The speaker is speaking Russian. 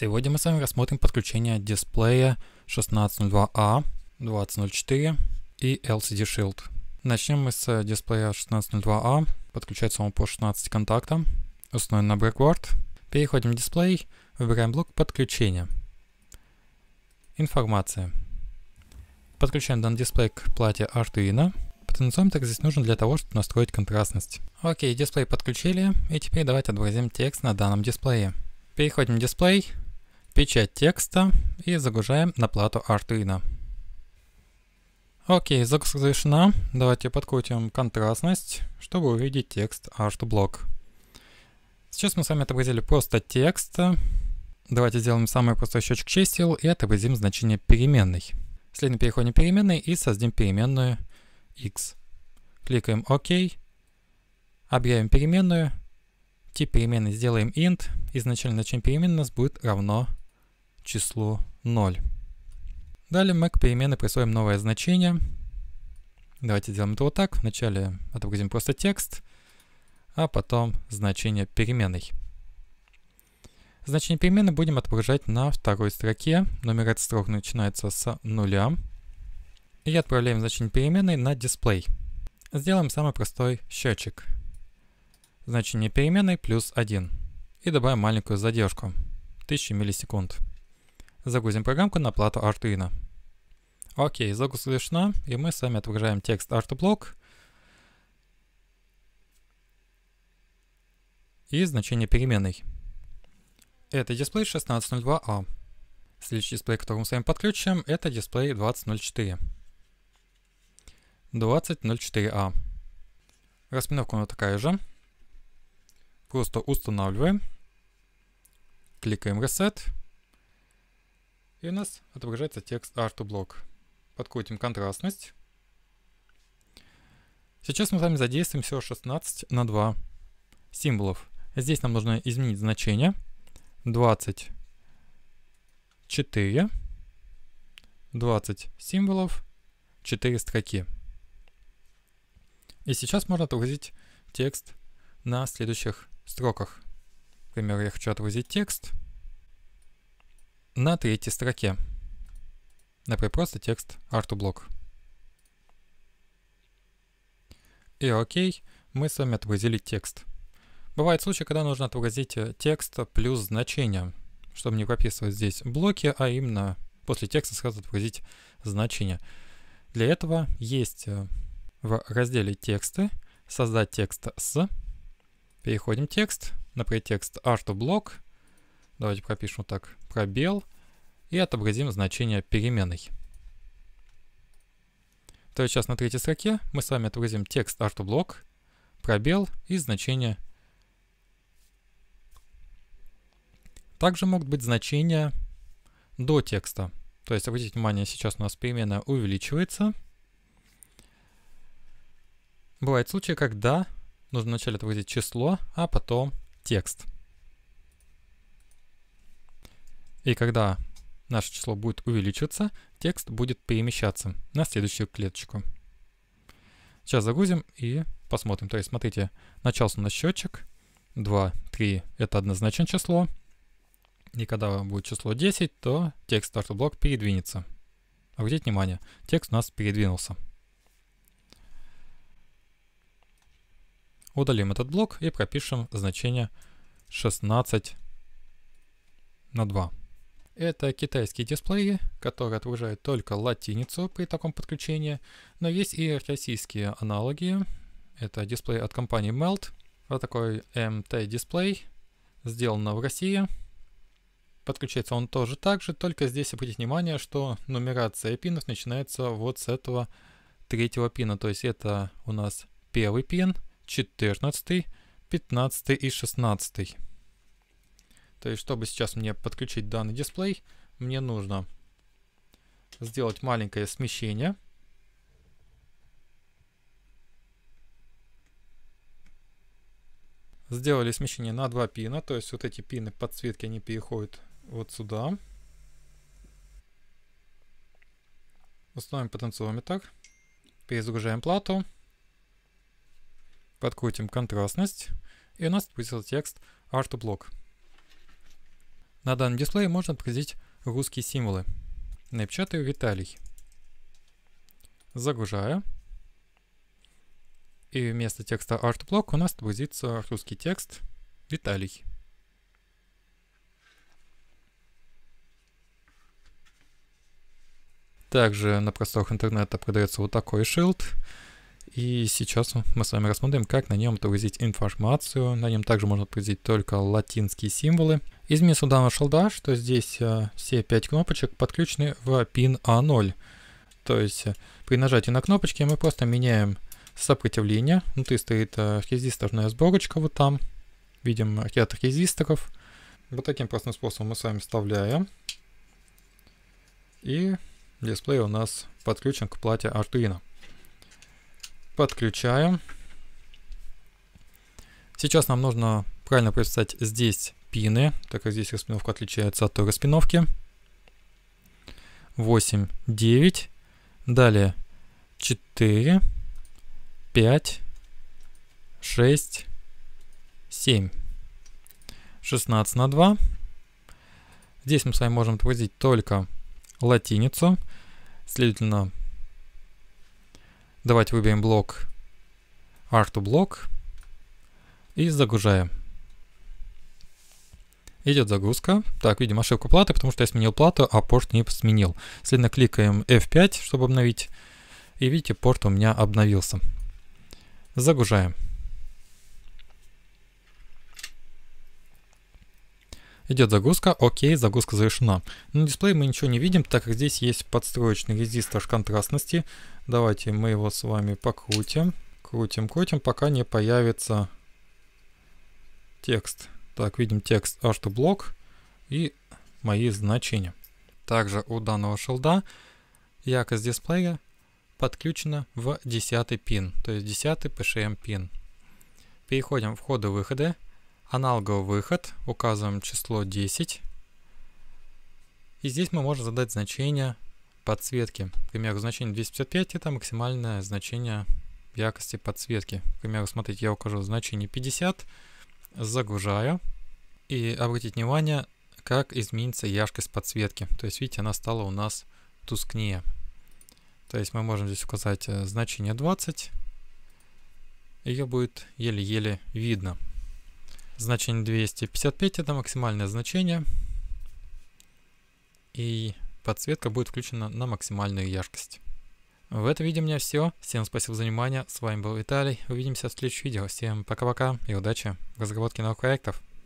Сегодня мы с вами рассмотрим подключение дисплея 1602A, 2004 а, и LCD Shield. Начнем мы с дисплея 1602A. Подключается он по 16 контактам. Установим на Backward. Переходим в дисплей, выбираем блок подключения. Информация. Подключаем данный дисплей к плате Arduino. Потенциометр здесь нужен для того, чтобы настроить контрастность. Окей, дисплей подключили, и теперь давайте отобразим текст на данном дисплее. Переходим в дисплей, печать текста и загружаем на плату Arduino. Окей, загрузка завершена. Давайте подкрутим контрастность, чтобы увидеть текст H2Block. Сейчас мы с вами отобразили просто текст. Давайте сделаем самый простой счетчик чисел и отобразим значение переменной. Следом переходим к переменной и создадим переменную x. Кликаем ОК. Объявим переменную. Тип переменной сделаем int. Изначально значение переменной у нас будет равно числу 0. Далее мы к переменной присвоим новое значение. Давайте сделаем это вот так. Вначале отобразим просто текст, а потом значение переменной. Значение перемены будем отображать на второй строке. Номер от строк начинается с нуля. И отправляем значение переменной на дисплей. Сделаем самый простой счетчик. Значение переменной плюс 1. И добавим маленькую задержку. 1000 миллисекунд. Загрузим программку на плату Arduino. Окей, загрузлишна, и мы с вами отображаем текст ArtBlock и значение переменной. Это дисплей 1602A. А. Следующий дисплей, который мы с вами подключим, это дисплей 2004. 2004A. Распиновка у нас такая же. Просто устанавливаем. Кликаем Reset. И у нас отображается текст R2Block. Подкрутим контрастность. Сейчас мы с вами задействуем всего 16 на 2 символов. Здесь нам нужно изменить значение 24, 20 символов, 4 строки. И сейчас можно отобразить текст на следующих строках. Например, я хочу отобразить текст на третьей строке. Например, просто текст ArtuBlock. И окей, мы с вами отобразили текст. Бывают случаи, когда нужно отобразить э, текст плюс значение, чтобы не прописывать здесь блоки, а именно после текста сразу отобразить значение. Для этого есть э, в разделе «Тексты» «Создать текст с». Переходим в текст, например, текст «Артоблок», Давайте пропишем вот так пробел и отобразим значение переменной. То есть сейчас на третьей строке мы с вами отобразим текст автоблок, пробел и значение. Также могут быть значения до текста. То есть обратите внимание, сейчас у нас переменная увеличивается. Бывают случаи, когда нужно вначале отобразить число, а потом текст. И когда наше число будет увеличиваться, текст будет перемещаться на следующую клеточку. Сейчас загрузим и посмотрим. То есть, смотрите, начался на счетчик. 2, 3 — это однозначное число. И когда будет число 10, то текст старт блок передвинется. Обратите внимание, текст у нас передвинулся. Удалим этот блок и пропишем значение 16 на 2. Это китайские дисплеи, которые отгружают только латиницу при таком подключении, но есть и российские аналоги. Это дисплей от компании Melt. Вот такой MT-дисплей, сделан в России. Подключается он тоже так же, только здесь обратите внимание, что нумерация пинов начинается вот с этого третьего пина. То есть это у нас первый пин, 14, 15 и 16. То есть, чтобы сейчас мне подключить данный дисплей, мне нужно сделать маленькое смещение. Сделали смещение на два пина, то есть вот эти пины подсветки, они переходят вот сюда. Установим потенциометр, перезагружаем плату, подкрутим контрастность, и у нас появился текст Art Block. На данном дисплее можно отразить русские символы. Напечатаю Виталий. Загружаю. И вместо текста ArtBlock у нас отобразится русский текст Виталий. Также на просторах интернета продается вот такой шилд. И сейчас мы с вами рассмотрим, как на нем отобразить информацию. На нем также можно отобразить только латинские символы. Из меня сюда нашел, да, что здесь э, все пять кнопочек подключены в пин А0. То есть э, при нажатии на кнопочки мы просто меняем сопротивление. Внутри стоит э, резисторная сборочка вот там. Видим ряд резисторов. Вот таким простым способом мы с вами вставляем. И дисплей у нас подключен к плате Arduino. Подключаем. Сейчас нам нужно правильно прописать здесь пины, так как здесь распиновка отличается от той распиновки. 8, 9. Далее 4, 5, 6, 7. 16 на 2. Здесь мы с вами можем отвозить только латиницу. Следовательно, Давайте выберем блок r блок и загружаем. Идет загрузка. Так, видим ошибку платы, потому что я сменил плату, а порт не сменил. Следовательно, кликаем F5, чтобы обновить. И видите, порт у меня обновился. Загружаем. Идет загрузка, окей, загрузка завершена. На дисплее мы ничего не видим, так как здесь есть подстроечный резистор контрастности. Давайте мы его с вами покрутим. Крутим, крутим, пока не появится текст. Так, видим текст h2блок и мои значения. Также у данного шелда якость дисплея подключена в 10 пин, то есть 10 PCM эм пин. Переходим в входы выходы Аналоговый выход, указываем число 10. И здесь мы можем задать значение подсветки. К примеру, значение 255 это максимальное значение яркости подсветки. К примеру, смотрите, я укажу значение 50, загружаю. И обратите внимание, как изменится яркость подсветки. То есть, видите, она стала у нас тускнее. То есть мы можем здесь указать э, значение 20. Ее будет еле-еле видно значение 255 это максимальное значение. И подсветка будет включена на максимальную яркость. В этом видео у меня все. Всем спасибо за внимание. С вами был Виталий. Увидимся в следующем видео. Всем пока-пока и удачи в разработке новых проектов.